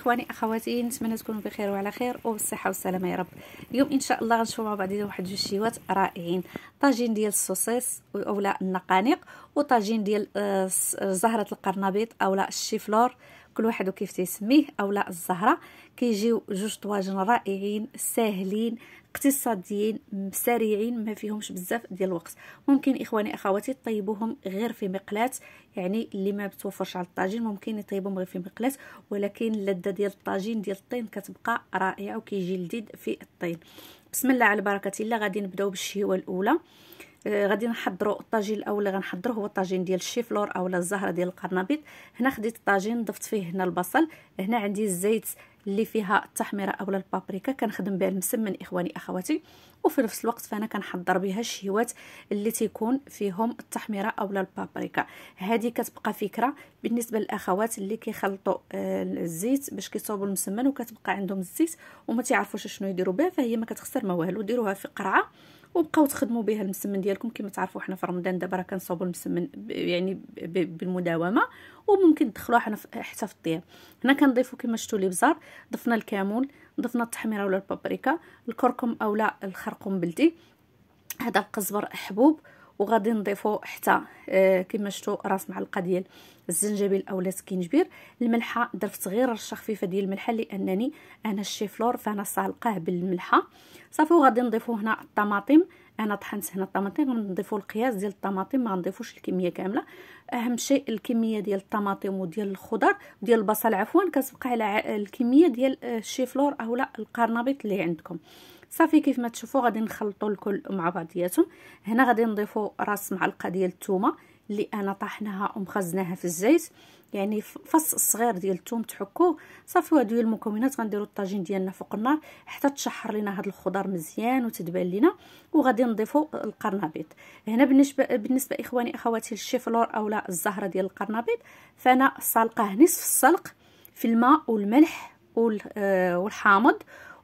اخواني اخواتي نتمنى تكونوا بخير وعلى خير وبالصحه والسلامه يا رب اليوم ان شاء الله غنشوفوا مع بعضنا واحد جوج شيوات رائعين طاجين ديال السوسيس اولا النقانق وطاجين ديال آه، زهره القرنبيط اولا الشيفلور كل واحد وكيف تيسميه لا الزهره كيجيو جوج طواجن رائعين ساهلين اقتصاديين سريعين ما فيهمش بزاف ديال الوقت ممكن اخواني اخواتي طيبوهم غير في مقلات يعني اللي ما بتوفرش على الطاجين ممكن يطيبهم غير في مقلات ولكن اللذه ديال الطاجين ديال الطين كتبقى رائعه وكيجي لذيذ في الطين بسم الله على بركه الله غادي نبداو بالشهيوه الاولى آه، غادي نحضروا الطاجين الاول اللي غنحضروه هو الطاجين ديال الشيفلور اولا الزهره ديال القرنبيط هنا خديت الطاجين ضفت فيه هنا البصل هنا عندي الزيت اللي فيها التحميره اولا البابريكا كنخدم بها المسمن اخواني اخواتي وفي نفس الوقت فانا كنحضر بها الشهوات اللي تيكون فيهم التحميره اولا البابريكا هذه كتبقى فكره بالنسبه للاخوات اللي كيخلطوا آه، الزيت باش كيصوبوا المسمن وكتبقى عندهم الزيت وما تيعرفوش شنو يديروا بها فهي ما كتخسر ما والو ديروها في قرعه وبقاو تخدموا بها المسمن ديالكم كما تعرفوا حنا في رمضان دابا راه كنصاوبوا المسمن يعني بالمداومه وممكن تدخلوها حنا حتى في الطياب هنا كنضيفوا كما شفتوا لي بزار ضفنا الكمون ضفنا التحميره ولا البابريكا الكركم اولا الخرقوم بلدي هذا القزبر حبوب وغادي نضيفو حتى آه، كما شفتوا راس معلقه ديال الزنجبيل اولا سكينجبير الملحه درت غير رشه خفيفه ديال الملحه لانني انا الشيفلور فانا سالقاه بالملحه صافي وغادي نضيفو هنا الطماطم انا طحنت هنا الطماطم غنضيفو القياس ديال الطماطم ما غنضيفوش الكميه كامله اهم شيء الكميه ديال الطماطم وديال الخضر وديال البصل عفوا كتبقى على الكميه ديال آه، الشيفلور اولا القرنبيط اللي عندكم صافي كيف ما تشوفوا غادي نخلطوا الكل مع بعضياتهم هنا غادي نضيفوا راس معلقه ديال الثومه اللي انا طحناها ومخزناها في الزيت يعني فص صغير ديال الثوم تحكوه صافي وهادو هي المكونات غنديروا الطاجين ديالنا فوق النار حتى تشحر لينا هاد الخضر مزيان وتدبل لينا وغادي نضيفوا القرنبيط هنا بالنسبه بالنسبه اخواني اخواتي الشيفلور اولا الزهره ديال القرنبيط فانا سالقه نصف السلق في الماء والملح آه، والحامض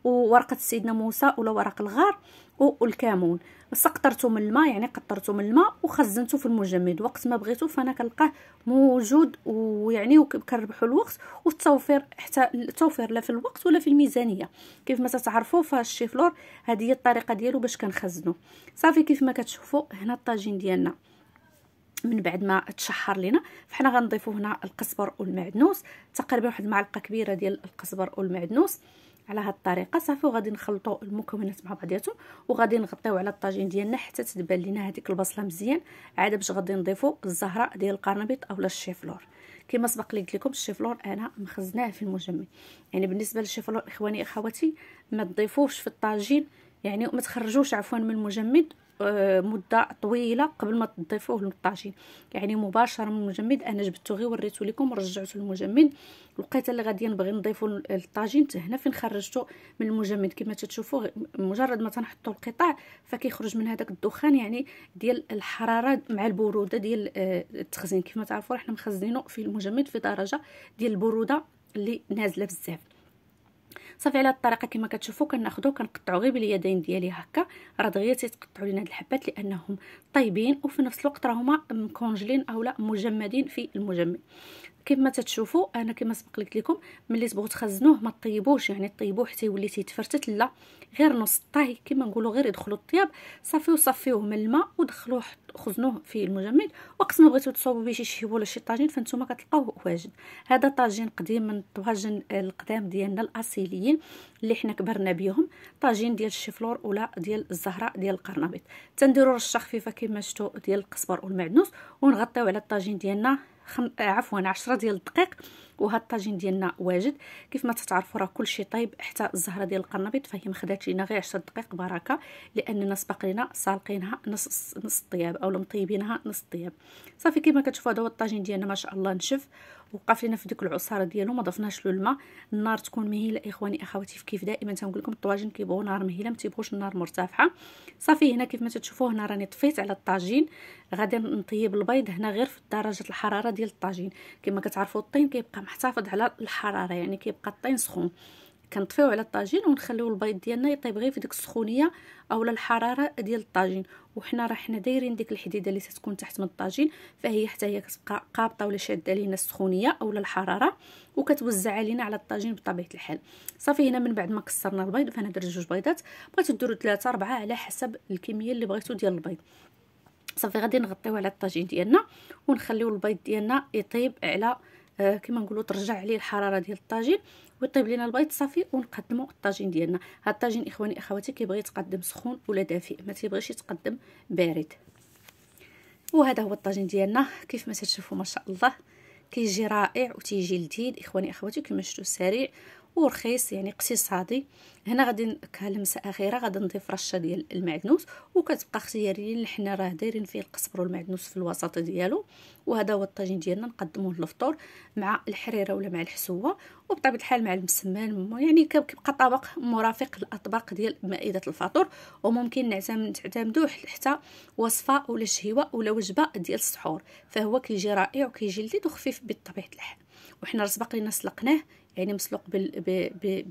وورقه سيدنا موسى ولا ورق الغار والكامون سقطرته من الماء يعني قطرته من الماء وخزنته في المجمد وقت ما بغيتو فانا كنلقاه موجود ويعني وكنربحوا الوقت والتوفير حتى التوفير لا في الوقت ولا في الميزانيه كيف ما تتعرفوا فالشيفلور هذه هي الطريقه ديالو باش كنخزنو صافي كيف ما كتشوفوا هنا الطاجين ديالنا من بعد ما تشحر لينا فحنا غنضيفوا هنا القزبر والمعدنوس تقريبا واحد المعلقه كبيره ديال القزبر والمعدنوس على هاد الطريقه صافي وغادي نخلطوا المكونات مع بعضياتهم وغادي نغطيو على الطاجين ديالنا حتى تتبان لينا هذيك البصله مزيان عاد باش غادي نضيفوا الزهره ديال القرنبيط اولا الشيفلور كما سبق لي قلت لكم الشيفلور انا مخزناه في المجمد يعني بالنسبه للشيفلور اخواني اخواتي ما تضيفوش في الطاجين يعني ما تخرجوش عفوا من المجمد آه، مده طويله قبل ما تضيفوه للطاجين يعني مباشره من المجمد انا جبته غير وريته لكم ورجعته للمجمد الوقيته اللي غادي نبغي نضيفو للطاجين هنا فين خرجته من المجمد كما تتشوفو مجرد ما تنحطوا القطاع فكيخرج من هذاك الدخان يعني ديال الحراره مع البروده ديال آه، التخزين كما تعرفوا احنا مخزنينه في المجمد في درجه ديال البروده اللي نازله بزاف صافي على الطريقه كما كتشوفوا كناخذو كنقطعو غير باليدين ديالي هكا راه دغيا تيتقطعوا لينا هاد الحبات لانهم طيبين وفي نفس الوقت راهما مكونجلين اولا مجمدين في المجمد كما تتشوفوا انا كما سبق قلت لكم ملي تبغوا تخزنوه ما طيبوش يعني طيبوه حتى يولي تيتفرتت لا غير نص طاي كما نقولوا غير يدخلوا الطياب صافي وصفيوه من الماء ودخلوه خزنوه في المجمد وقسم بغيتو تصاوبوا به شي شيبو ولا شي طاجين فانتوما كتلقاوه واجد هذا طاجين قديم من الطواجن القدام ديالنا الاصيليين اللي حنا كبرنا بيهم طاجين ديال الشفلور ولا ديال الزهره ديال القرنبيط تنديروا رشه خفيفه كما شفتوا ديال القزبر والمعدنوس ونغطيو على الطاجين ديالنا خم... آه، عفوا 10 ديال الدقيق وهاد الطاجين ديالنا واجد كيف ما تتعرفوا راه كلشي طايب حتى الزهره ديال القرنبيط فهي ما خدات لينا غير 10 دقائق بركه لاننا سبق لينا سالقينها نص نص الطياب اولا مطيبينها نص الطياب صافي كما كتشوفوا هذا هو الطاجين ديالنا ما شاء الله نشف وقف لنا في ديك العصاره ديالو ما ضفناش له الماء النار تكون مهيله اخواني اخواتي كيف دائما تنقول لكم الطواجن كيبغوا نار مهيله ما تيبغوش النار مرتفعه صافي هنا كيف ما تشوفوا هنا راني طفيت على الطاجين غادي نطيب البيض هنا غير في درجه الحراره ديال الطاجين كما كتعرفوا الطين كيبقى محتفظ على الحراره يعني كيبقى الطين سخون كنطفيو على الطاجين ونخليو البيض ديالنا يطيب غير في ديك السخونيه اولا الحراره ديال الطاجين وحنا راه حنا دايرين ديك الحديده اللي تتكون تحت من الطاجين فهي حتى هي كتبقى قابطه ولا شاده لينا السخونيه اولا الحراره وكتوزع علينا على الطاجين بطبيعه الحال صافي هنا من بعد ما كسرنا البيض فانا درت جوج بيضات بغيتو ديروا ثلاثه اربعه على حسب الكميه اللي بغيتو ديال البيض صافي غادي نغطيو على الطاجين ديالنا ونخليو البيض ديالنا يطيب على آه كما نقولوا ترجع عليه الحراره ديال الطاجين ويطيب لينا البيض صافي ونقدموا الطاجين ديالنا هاد الطاجين اخواني اخواتي كيبغي يتقدم سخون ولا دافئ ما تيبغيش يتقدم بارد وهذا هو الطاجين ديالنا كيف ما تشوفوا ما شاء الله كيجي رائع وتيجي لذيذ اخواني اخواتي كما شفتوا سريع ورخيص يعني اقتصادي هنا غادي كلمسه اخيره غادي نضيف رشه ديال المعدنوس وكتبقى اختياريه اللي حنا راه دايرين فيه القزبر والمعدنوس في الوسط ديالو وهذا هو الطاجين ديالنا نقدموه للفطور مع الحريره ولا مع الحسوه وبطبيعه الحال مع المسمن يعني كيبقى طبق مرافق الاطباق ديال مائده الفطور وممكن نعتمدوه حتى وصفه ولا شهيوه ولا وجبه ديال السحور فهو كيجي رائع وكيجي لذيذ وخفيف بطبيعه الحال وحنا راه سبق لينا سلقناه يعني مسلوق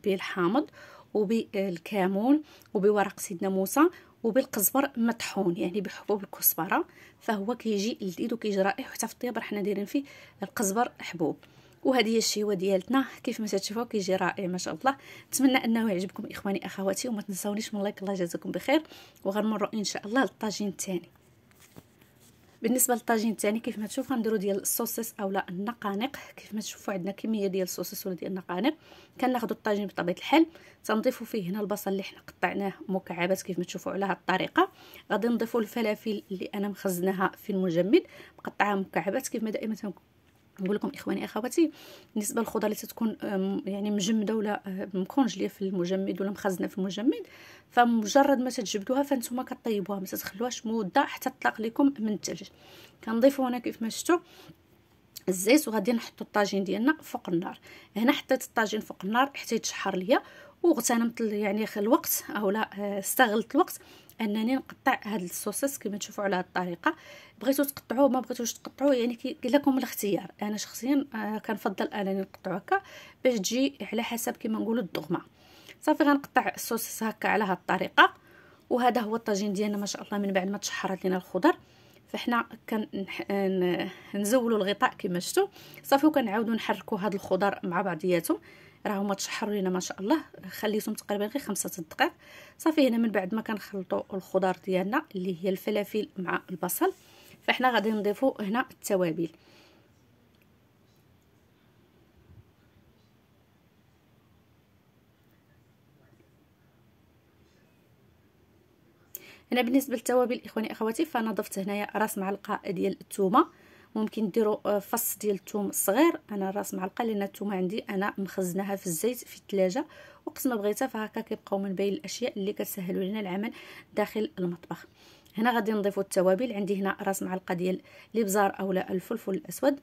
بالحامض وبالكمون وبورق سيدنا موسى وبالقزبر مطحون يعني بحبوب الكزبره فهو كيجي لذيذ وكيجي رائع حتى في الطياب راه حنا دايرين فيه القزبر حبوب وهذه هي الشيوه ديالتنا كيف ما تشوفوا كيجي رائع ما شاء الله نتمنى انه يعجبكم اخواني اخواتي وما تنساونيش من لايك الله يجازيكم بخير وغنمروا ان شاء الله للطاجين الثاني بالنسبه للطاجين الثاني كيف ما تشوفوا غنديروا ديال الصوصيس اولا النقانق كيف ما تشوفوا عندنا كميه ديال الصوصيس ولا ديال النقانق كناخذوا الطاجين بطبيعه الحال تنضيفوا فيه هنا البصل اللي حنا قطعناه مكعبات كيف ما تشوفوا على هذه الطريقه غادي نضيفوا الفلافل اللي انا مخزناها في المجمد مقطعه مكعبات كيف ما دائما نقول لكم اخواني اخواتي بالنسبه للخضره اللي تتكون يعني مجمده ولا مكونجليه في المجمد ولا مخزنه في المجمد فمجرد ما تجبدوها فانتوما كطيبوها ما تخلوهاش مده حتى تطلق لكم من الثلج كنضيفوا هنا كيف ما شفتوا الزيت وغادي نحطوا الطاجين ديالنا فوق النار هنا حطيت الطاجين فوق النار حتى يتشحر ليا وغتنمت يعني الوقت اولا آه، استغلت الوقت انني نقطع هاد الصوصيص كما تشوفوا على هاد الطريقه بغيتو تقطعوه ما بغيتوش تقطعوه يعني كي لكم الاختيار انا شخصيا آه، كنفضل انني نقطعو هكا باش تجي على حسب كما نقولوا الدغمه صافي غنقطع الصوصيص هكا على هاد الطريقه وهذا هو الطاجين ديالنا ما شاء الله من بعد ما تشحرت لينا الخضر فحنا كنزولوا الغطاء كما شفتوا صافي وكنعاودوا نحركوا هاد الخضر مع بعضياتهم راه هما تشحروا لينا ما شاء الله خليتهم تقريبا غير خمسة دقائق صافي هنا من بعد ما كنخلطوا الخضار ديالنا اللي هي الفلافل مع البصل فحنا غادي نضيفوا هنا التوابل انا بالنسبه للتوابل اخواني اخواتي فانا ضفت هنايا راس معلقه ديال الثومه ممكن ديروا آه، فص ديال الثوم الصغير انا راس معلقه لان الثومه عندي انا مخزناها في الزيت في الثلاجه وقسم ما بغيتها فهكا كيبقاو من بين الاشياء اللي كتسهلوا لنا العمل داخل المطبخ هنا غادي نضيفوا التوابل عندي هنا راس معلقه ديال الابزار اولا الفلفل الاسود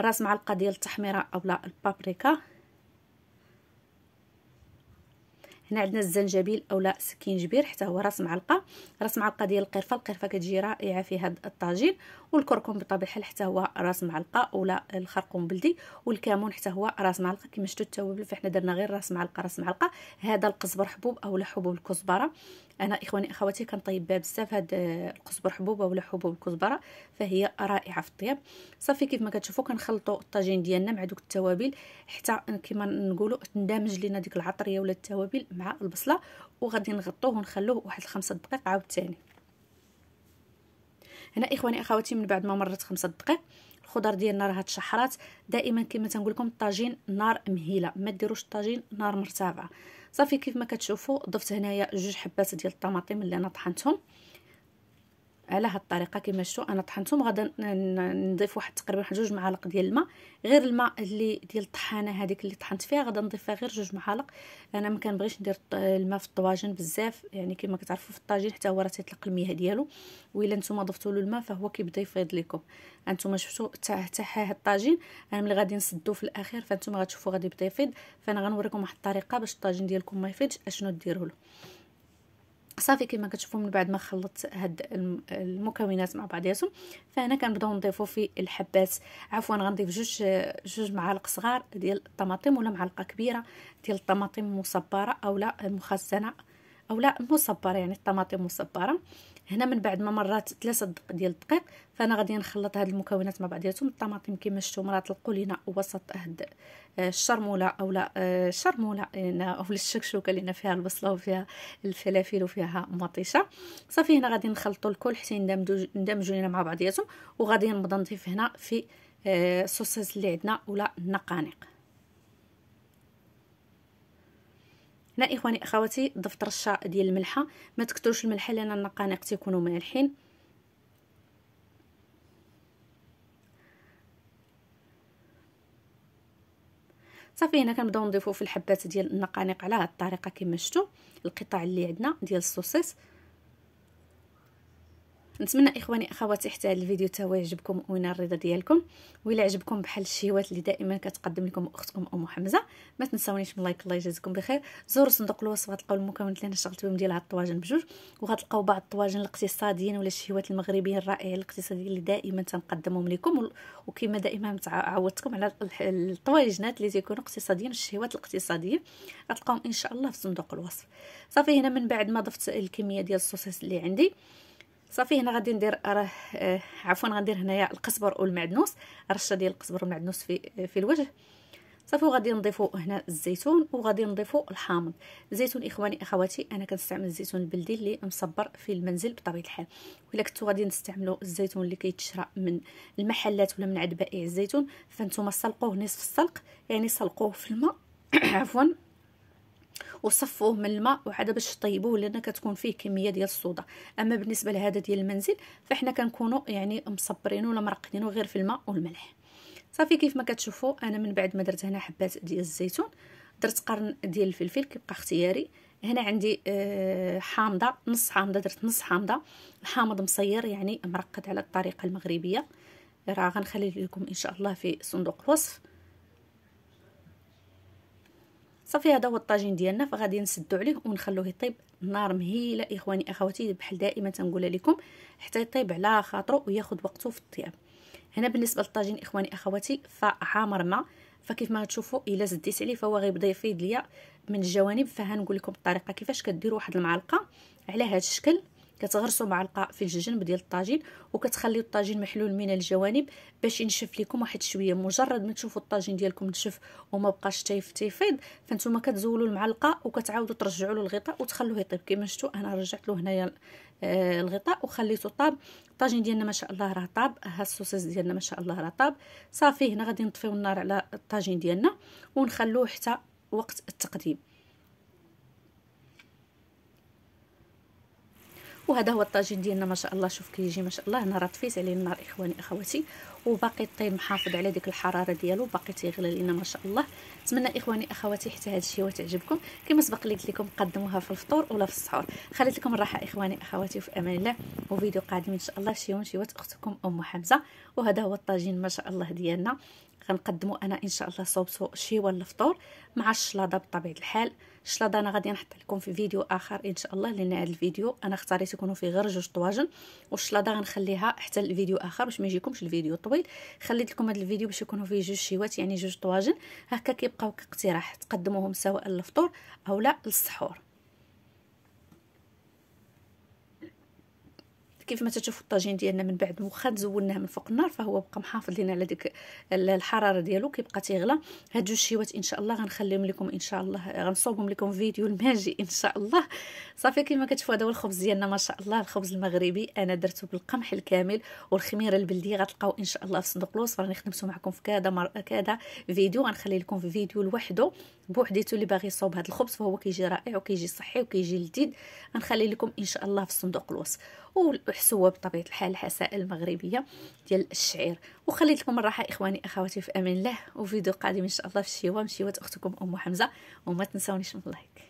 راس معلقه ديال التحميره اولا البابريكا هنا عندنا الزنجبيل اولا سكينجبير حتى هو راس معلقه راس معلقه ديال القرفه القرفه كتجي رائعه في هذا الطاجين والكركم بطبيعه الحال حتى هو راس معلقه اولا الخرقوم بلدي والكمون حتى هو راس معلقه كما شفتوا التوابل فاحنا درنا غير راس معلقه راس معلقه هذا القزبر حبوب اولا حبوب الكزبره انا اخواني اخواتي كنطيب بها بزاف هاد آه، القزبر حبوبه ولا حبوب الكزبره فهي رائعه في الطياب صافي كيف ما كتشوفوا كنخلطوا الطاجين ديالنا مع دوك التوابل حتى كما نقولوا تندمج لينا ديك العطريه ولا التوابل مع البصله وغادي نغطوه ونخلوه واحد خمسة دقائق عاوتاني هنا اخواني اخواتي من بعد ما مرت خمسة دقائق الخضر ديالنا راه تشحرات دائما كما تنقول لكم الطاجين نار مهيله ما ديروش الطاجين نار مرتفعه صافي كيف ما كتشوفوا ضفت هنايا جوج حبات ديال الطماطم اللي انا طحنتهم على هاد الطريقه كما شفتوا انا طحنتهم غادا نضيف واحد تقريبا واحد جوج معالق ديال الماء غير الماء اللي ديال الطحانه هذيك اللي طحنت فيها غادا نضيفها غير جوج معالق انا ما كنبغيش ندير الماء في الطواجن بزاف يعني كما كتعرفوا في الطاجين حتى هو راه تيطلق المياه ديالو والا نتوما ضفتوا له الماء فهو كيبدا يفيض لكم انتم شفتوا حتى هاد الطاجين انا ملي غادي نسدو في الاخير فانتوما غتشوفوا غادي يبدا يفيض فانا غنوريكم واحد الطريقه باش الطاجين ديالكم ما يفيضش اشنو ديروا له صافي كما كتشوفوا من بعد ما خلطت هاد المكونات مع بعضياتهم فهنا كنبداو نضيفوا في الحبات عفوا غنضيف جوج جوج معالق صغار ديال الطماطم ولا معلقه كبيره ديال الطماطم مصبره اولا مخزنه اولا مصبره يعني الطماطم مصبره هنا من بعد ما مرات ثلاثة ديال الدقيق فانا غادي نخلط هاد المكونات مع بعضياتهم الطماطم كما شفتوا مرات طلقوا لينا وسط هاد آه، الشرموله اولا الشرموله آه، اولا الشكشوكه اللي فيها البصله وفيها الفلافل وفيها مطيشه صافي هنا غادي نخلطوا الكل حتى يندمجوا يندمجوا لينا مع بعضياتهم وغادي نبدا نضيف هنا في الصوصات آه، اللي عندنا ولا النقانق هنا اخواني اخواتي ضفت رشه ديال الملحه ما تكثروش الملح لان النقانق تيكونوا مالحين صافي هنا كنبداو نضيفو في الحبات ديال النقانق على هاد الطريقه كما شفتوا القطع اللي عندنا ديال السوسيس نتمنى اخواني اخواتي حتى هذا الفيديو تا هو يعجبكم وينال الرضا ديالكم ولا عجبكم بحال الشهوات اللي دائما كتقدم لكم اختكم ام حمزه ما تنساونيش من لايك الله يجازيكم بخير زوروا صندوق الوصف غتلقاو المكونات اللي انا اشتغلت بهم ديال هاد الطواجن بجوج وغتلقاو بعض الطواجن الاقتصاديين ولا الشهوات المغربيه الرائعه الاقتصاديه اللي دائما تنقدمهم لكم وكما دائما عودتكم على الطواجنات اللي تيكونوا اقتصاديين الشهوات الاقتصاديه غتلقاوهم ان شاء الله في صندوق الوصف صافي هنا من بعد ما ضفت الكميه ديال الصوصيص اللي عندي صافي هنا غادي ندير راه آه، عفوا غندير هنايا القزبر والمعدنوس رشه ديال القزبر والمعدنوس في آه، في الوجه صافي وغادي نضيفو هنا الزيتون وغادي نضيفو الحامض الزيتون اخواني اخواتي انا كنستعمل الزيتون البلدي اللي مصبر في المنزل بطبيعه الحال ولا كنتو غادي نستعملو الزيتون اللي كيتشرى من المحلات ولا من عند بائع الزيتون فانتوما سلقوه نصف السلق يعني سلقوه في الماء عفوا وصفوه من الماء وعاد باش طيبوه لان كتكون فيه كميه ديال الصودا اما بالنسبه لهذا ديال المنزل فاحنا كنكونوا يعني مصبرين ولا مرقدينو غير في الماء والملح صافي كيف ما كتشوفوا انا من بعد ما درت هنا حبات ديال الزيتون درت قرن ديال الفلفل كيبقى اختياري هنا عندي آه، حامضه نص حامضه درت نص حامضه الحامض مصير يعني مرقد على الطريقه المغربيه راه غنخلي لكم ان شاء الله في صندوق الوصف صافي هذا هو الطاجين ديالنا فغادي نسدو عليه ونخلوه يطيب نار مهيله اخواني اخواتي بحال دائما تنقول لكم حتى يطيب على خاطرو وياخذ وقته في الطياب هنا بالنسبه للطاجين اخواني اخواتي فعامر ما فكيف ما تشوفوا الا زديت عليه فهو غيبدا يفيض ليا من الجوانب فهنقول لكم الطريقه كيفاش كديروا واحد المعلقه على هذا الشكل كتغرسوا معلقه في الجنب ديال الطاجين وكتخليوا الطاجين محلول من الجوانب باش ينشف لكم واحد شويه مجرد ما تشوفوا الطاجين ديالكم نشف وما بقاش تايف تيفيض فانتوما كتزولوا المعلقه وكتعاودوا ترجعوا له الغطاء وتخلوه يطيب كما شفتوا انا رجعت له هنايا آه، الغطاء وخليته طاب الطاجين ديالنا ما شاء الله راه طاب ها السوسيس ديالنا ما شاء الله راه طاب صافي هنا غادي نطفيو النار على الطاجين ديالنا ونخلوه حتى وقت التقديم وهذا هو الطاجين ديالنا ما شاء الله شوف كيجي ما شاء الله هنا راه طفيت عليه النار اخواني اخواتي وباقي الطين محافظ على ديك الحراره ديالو باقي تيغلى لينا ما شاء الله نتمنى اخواني اخواتي حتى هذا الشيء وتعجبكم كما سبق لي قلت لكم قدموها في الفطور ولا في السحور خليت لكم الراحه اخواني اخواتي وفي امان الله وفيديو قادم ان شاء الله شي يوم شي وقت اختكم ام حمزه وهذا هو الطاجين ما شاء الله ديالنا غنقدموا انا ان شاء الله صوبتو شي ولا الفطور مع الشلاضه بطبيعه الحال الشلاضه انا غادي نحط لكم في فيديو اخر ان شاء الله لان هذا الفيديو انا اختاريت يكونوا فيه غير جوج طواجن والشلاضه غنخليها حتى الفيديو اخر باش ما يجيكمش الفيديو طويل خليت لكم هذا الفيديو باش يكونوا فيه جوج شيوات يعني جوج طواجن هكا كيبقاو كاقتراح تقدموهم سواء للفطور اولا للسحور كيف ما تشوفوا الطاجين ديالنا من بعد واخا زولناه من فوق النار فهو بقى محافظ لينا على ديك الحراره ديالو كيبقى تيغلى هاد جوج شيوات ان شاء الله غنخليهم لكم ان شاء الله غنصوبهم لكم فيديو الماجي ان شاء الله صافي كيما كتشوفوا هذا هو الخبز ديالنا ما شاء الله الخبز المغربي انا درته بالقمح الكامل والخميره البلديه غتلقاو ان شاء الله في صندوق الوصف راني خدمته معكم في كذا مر... كذا فيديو غنخلي لكم في فيديو لوحده بوحديتو اللي باغي يصوب هذا الخبز فهو كيجي رائع وكيجي صحي وكيجي لذيذ غنخلي لكم ان شاء الله في صندوق الوصف وحسوه بطبيعه الحال الحساء المغربيه ديال الشعير وخليت لكم الراحه اخواني اخواتي في امان الله وفيديو قادم ان شاء الله في الشيوه مشيوة اختكم ام حمزه وما تنسونيش من لايك